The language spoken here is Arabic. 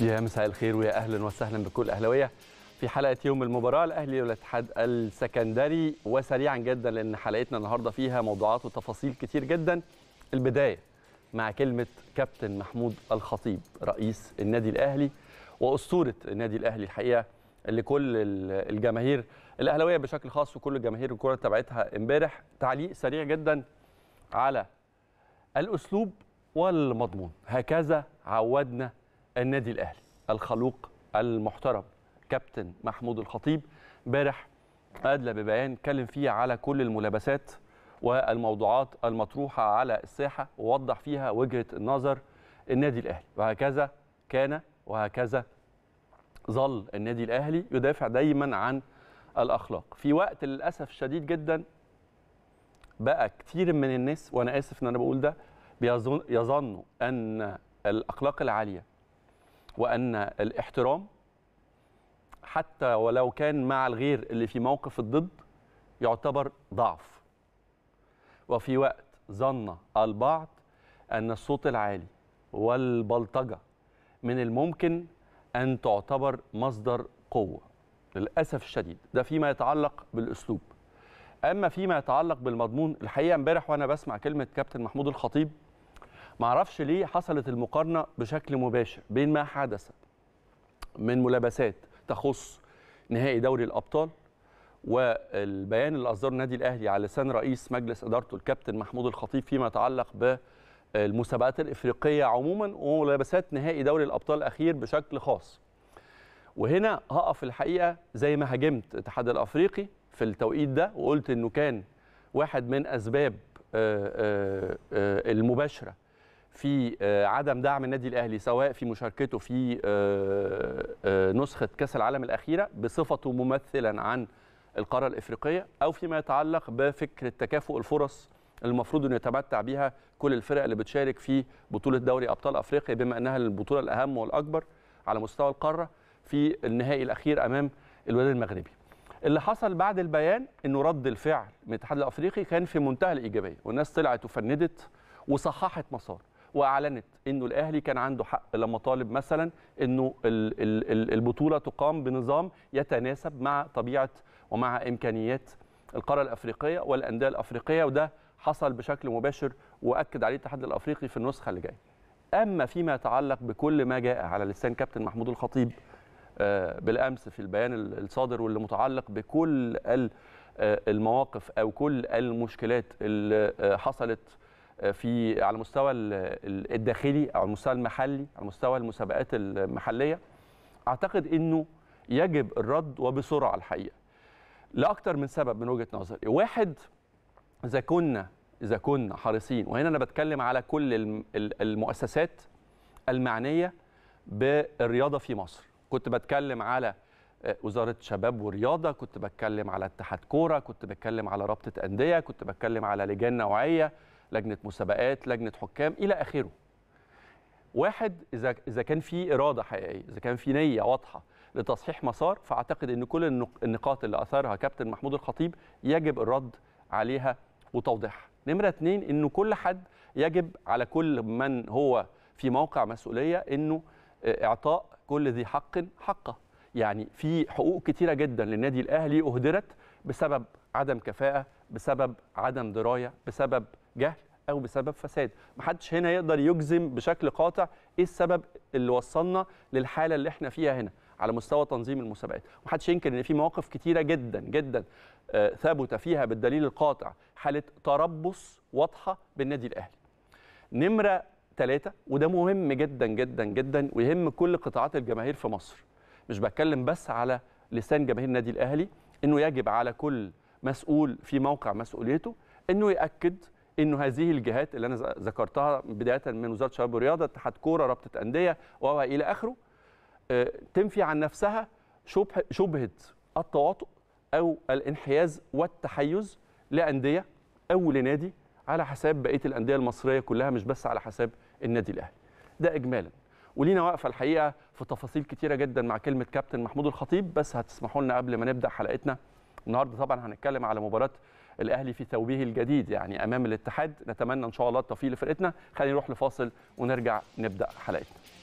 يا مساء الخير ويا اهلا وسهلا بكل اهلاويه في حلقه يوم المباراه الاهلي والاتحاد السكندري وسريعا جدا لان حلقتنا النهارده فيها موضوعات وتفاصيل كتير جدا البدايه مع كلمه كابتن محمود الخطيب رئيس النادي الاهلي واسطوره النادي الاهلي الحقيقه اللي كل الجماهير الاهلاويه بشكل خاص وكل جماهير الكره تابعتها امبارح تعليق سريع جدا على الاسلوب والمضمون هكذا عودنا النادي الاهلي الخلوق المحترم كابتن محمود الخطيب امبارح ادلى ببيان اتكلم فيه على كل الملابسات والموضوعات المطروحه على الساحه ووضح فيها وجهه النظر النادي الاهلي وهكذا كان وهكذا ظل النادي الاهلي يدافع دايما عن الاخلاق في وقت للاسف شديد جدا بقى كتير من الناس وانا اسف ان انا بقول ده بيظنوا ان الاخلاق العاليه وأن الاحترام حتى ولو كان مع الغير اللي في موقف الضد يعتبر ضعف وفي وقت ظن البعض أن الصوت العالي والبلطجة من الممكن أن تعتبر مصدر قوة للأسف الشديد ده فيما يتعلق بالأسلوب أما فيما يتعلق بالمضمون الحقيقة امبارح وأنا بسمع كلمة كابتن محمود الخطيب معرفش ليه حصلت المقارنه بشكل مباشر بين ما حدث من ملابسات تخص نهائي دوري الابطال والبيان اللي اصدره النادي الاهلي على لسان رئيس مجلس ادارته الكابتن محمود الخطيب فيما يتعلق بالمسابقات الافريقيه عموما وملابسات نهائي دوري الابطال الاخير بشكل خاص. وهنا هقف الحقيقه زي ما هاجمت الاتحاد الافريقي في التوقيت ده وقلت انه كان واحد من اسباب آه، آه، آه، المباشره في آه، عدم دعم النادي الاهلي سواء في مشاركته في آه، آه، نسخه كاس العالم الاخيره بصفته ممثلا عن القاره الافريقيه او فيما يتعلق بفكره تكافؤ الفرص المفروض انه يتمتع بها كل الفرق اللي بتشارك في بطوله دوري ابطال افريقيا بما انها البطوله الاهم والاكبر على مستوى القاره في النهائي الاخير امام الوداد المغربي. اللي حصل بعد البيان انه رد الفعل من الاتحاد الافريقي كان في منتهى الايجابيه والناس طلعت وفندت وصححت مسار. واعلنت انه الاهلي كان عنده حق لما طالب مثلا انه البطوله تقام بنظام يتناسب مع طبيعه ومع امكانيات القاره الافريقيه والانديه الافريقيه وده حصل بشكل مباشر واكد عليه الاتحاد الافريقي في النسخه اللي جايه. اما فيما يتعلق بكل ما جاء على لسان كابتن محمود الخطيب آه، بالامس في البيان الصادر واللي متعلق بكل آه، المواقف او كل المشكلات اللي آه، حصلت في على المستوى الداخلي او على المستوى المحلي على مستوى المسابقات المحليه اعتقد انه يجب الرد وبسرعه الحقيقه لاكثر من سبب من وجهه نظري واحد اذا كنا اذا كنا حريصين وهنا انا بتكلم على كل المؤسسات المعنيه بالرياضه في مصر كنت بتكلم على آه، وزاره شباب ورياضه كنت بتكلم على اتحاد كوره كنت بتكلم على رابطه انديه كنت بتكلم على لجان نوعيه لجنه مسابقات لجنه حكام الى اخره واحد اذا اذا كان في اراده حقيقيه اذا كان في نيه واضحه لتصحيح مسار فاعتقد ان كل النقاط اللي اثارها كابتن محمود الخطيب يجب الرد عليها وتوضيحها نمره اتنين انه كل حد يجب على كل من هو في موقع مسؤوليه انه آه، اعطاء كل ذي حق حقه يعني في حقوق كتيره جدا للنادي الاهلي اهدرت بسبب عدم كفاءه بسبب عدم درايه بسبب جهل او بسبب فساد محدش هنا يقدر يجزم بشكل قاطع ايه السبب اللي وصلنا للحاله اللي احنا فيها هنا على مستوى تنظيم المسابقات محدش ينكر ان في مواقف كتيره جدا جدا آه، ثبت فيها بالدليل القاطع حاله تربص واضحه بالنادي الاهلي نمره ثلاثة وده مهم جدا جدا جدا ويهم كل قطاعات الجماهير في مصر مش بتكلم بس على لسان جماهير النادي الاهلي انه يجب على كل مسؤول في موقع مسؤوليته انه ياكد انه هذه الجهات اللي انا ذكرتها بدايه من وزاره الشباب والرياضه اتحاد كوره رابطه انديه والى اخره آه، تنفي عن نفسها شبه شبهه التواطؤ او الانحياز والتحيز لانديه او لنادي على حساب بقيه الانديه المصريه كلها مش بس على حساب النادي الاهلي ده اجمالا ولينا واقفه الحقيقه في تفاصيل كتيره جدا مع كلمه كابتن محمود الخطيب بس هتسمحوا لنا قبل ما نبدا حلقتنا النهارده طبعا هنتكلم على مباراه الاهلي في ثوبه الجديد يعني امام الاتحاد نتمنى ان شاء الله التوفيق لفرقتنا خلينا نروح لفاصل ونرجع نبدا حلقتنا